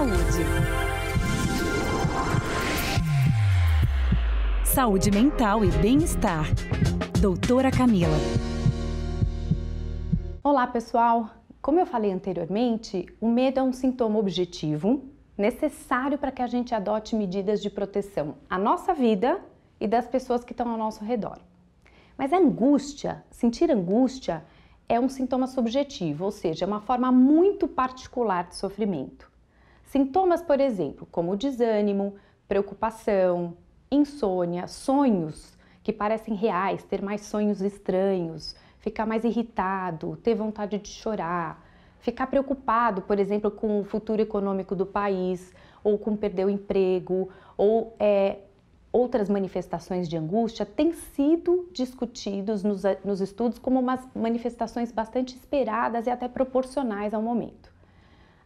saúde. Saúde mental e bem-estar. Doutora Camila. Olá, pessoal. Como eu falei anteriormente, o medo é um sintoma objetivo necessário para que a gente adote medidas de proteção à nossa vida e das pessoas que estão ao nosso redor. Mas a angústia, sentir angústia, é um sintoma subjetivo, ou seja, é uma forma muito particular de sofrimento. Sintomas, por exemplo, como desânimo, preocupação, insônia, sonhos que parecem reais, ter mais sonhos estranhos, ficar mais irritado, ter vontade de chorar, ficar preocupado, por exemplo, com o futuro econômico do país, ou com perder o emprego, ou é, outras manifestações de angústia, têm sido discutidos nos, nos estudos como manifestações bastante esperadas e até proporcionais ao momento.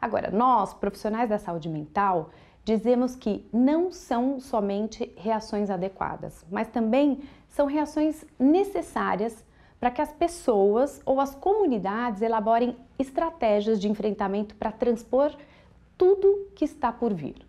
Agora, nós, profissionais da saúde mental, dizemos que não são somente reações adequadas, mas também são reações necessárias para que as pessoas ou as comunidades elaborem estratégias de enfrentamento para transpor tudo que está por vir.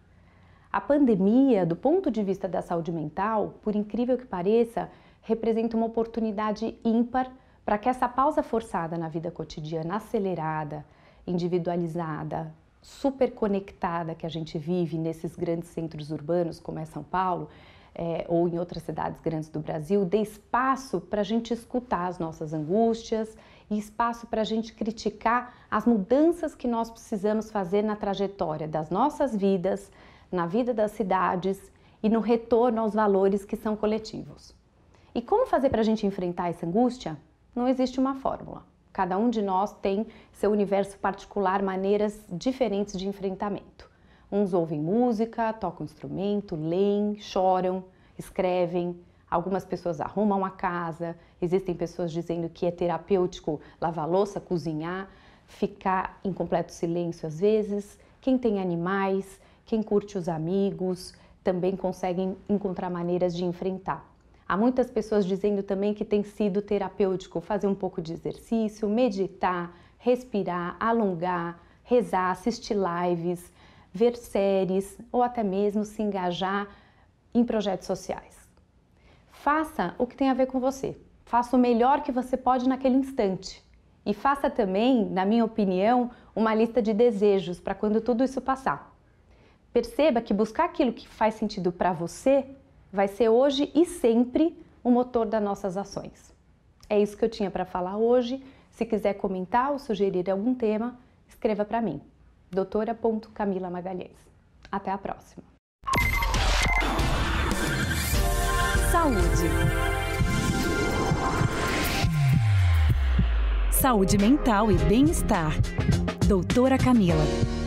A pandemia, do ponto de vista da saúde mental, por incrível que pareça, representa uma oportunidade ímpar para que essa pausa forçada na vida cotidiana acelerada, individualizada, super conectada que a gente vive nesses grandes centros urbanos, como é São Paulo, é, ou em outras cidades grandes do Brasil, dê espaço para a gente escutar as nossas angústias e espaço para a gente criticar as mudanças que nós precisamos fazer na trajetória das nossas vidas, na vida das cidades e no retorno aos valores que são coletivos. E como fazer para a gente enfrentar essa angústia? Não existe uma fórmula. Cada um de nós tem seu universo particular, maneiras diferentes de enfrentamento. Uns ouvem música, tocam instrumento, leem, choram, escrevem. Algumas pessoas arrumam a casa, existem pessoas dizendo que é terapêutico lavar louça, cozinhar, ficar em completo silêncio às vezes. Quem tem animais, quem curte os amigos, também conseguem encontrar maneiras de enfrentar. Há muitas pessoas dizendo também que tem sido terapêutico fazer um pouco de exercício, meditar, respirar, alongar, rezar, assistir lives, ver séries ou até mesmo se engajar em projetos sociais. Faça o que tem a ver com você. Faça o melhor que você pode naquele instante. E faça também, na minha opinião, uma lista de desejos para quando tudo isso passar. Perceba que buscar aquilo que faz sentido para você vai ser hoje e sempre o motor das nossas ações. É isso que eu tinha para falar hoje. Se quiser comentar ou sugerir algum tema, escreva para mim, doutora.camila Magalhães. Até a próxima. Saúde. Saúde mental e bem-estar. Doutora Camila.